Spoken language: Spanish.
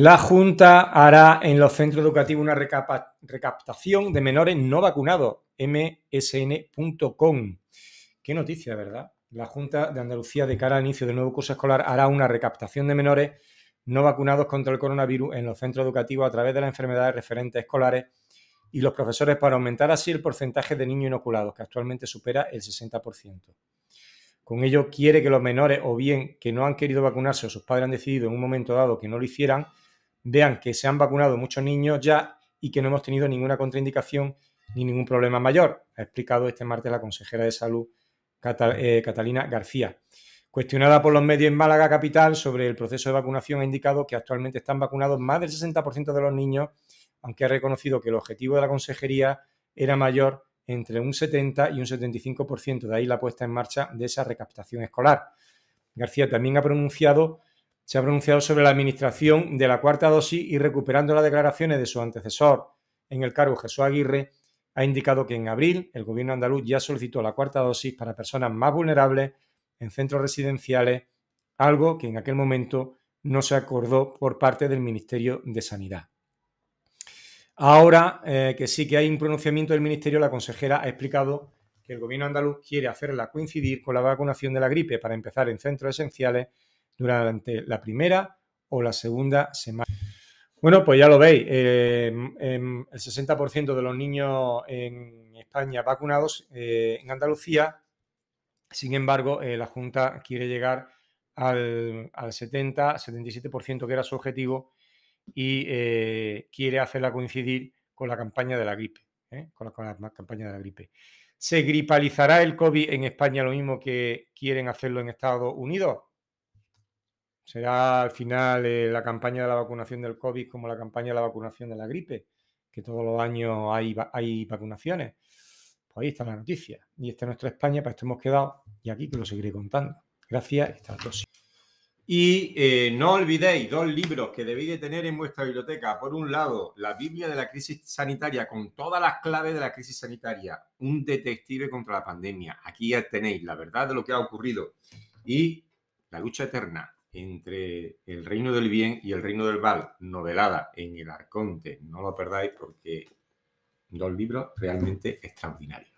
La Junta hará en los centros educativos una recaptación de menores no vacunados, msn.com. Qué noticia, ¿verdad? La Junta de Andalucía, de cara al inicio del nuevo curso escolar, hará una recaptación de menores no vacunados contra el coronavirus en los centros educativos a través de las enfermedades referentes escolares y los profesores para aumentar así el porcentaje de niños inoculados, que actualmente supera el 60%. Con ello quiere que los menores o bien que no han querido vacunarse o sus padres han decidido en un momento dado que no lo hicieran, vean que se han vacunado muchos niños ya y que no hemos tenido ninguna contraindicación ni ningún problema mayor, ha explicado este martes la consejera de salud eh, Catalina García. Cuestionada por los medios en Málaga Capital sobre el proceso de vacunación, ha indicado que actualmente están vacunados más del 60% de los niños, aunque ha reconocido que el objetivo de la consejería era mayor entre un 70 y un 75%, de ahí la puesta en marcha de esa recaptación escolar. García también ha pronunciado se ha pronunciado sobre la administración de la cuarta dosis y recuperando las declaraciones de su antecesor en el cargo, Jesús Aguirre, ha indicado que en abril el gobierno andaluz ya solicitó la cuarta dosis para personas más vulnerables en centros residenciales, algo que en aquel momento no se acordó por parte del Ministerio de Sanidad. Ahora eh, que sí que hay un pronunciamiento del Ministerio, la consejera ha explicado que el gobierno andaluz quiere hacerla coincidir con la vacunación de la gripe para empezar en centros esenciales durante la primera o la segunda semana. Bueno, pues ya lo veis, eh, en el 60% de los niños en España vacunados, eh, en Andalucía, sin embargo, eh, la Junta quiere llegar al, 70-77% que era su objetivo y eh, quiere hacerla coincidir con la campaña de la gripe, con la campaña de la gripe. ¿Se gripalizará el COVID en España lo mismo que quieren hacerlo en Estados Unidos? Será al final eh, la campaña de la vacunación del COVID como la campaña de la vacunación de la gripe, que todos los años hay, vacunaciones. Pues ahí está la noticia. Y esta es nuestra España, para esto hemos quedado y aquí que lo seguiré contando. Gracias, hasta la próxima. Y eh, no olvidéis dos libros que debéis de tener en vuestra biblioteca. Por un lado, la Biblia de la crisis sanitaria con todas las claves de la crisis sanitaria, un detective contra la pandemia. Aquí ya tenéis la verdad de lo que ha ocurrido y la lucha eterna entre El Reino del Bien y El Reino del Mal, novelada en El Arconte. No lo perdáis porque dos libros realmente extraordinarios.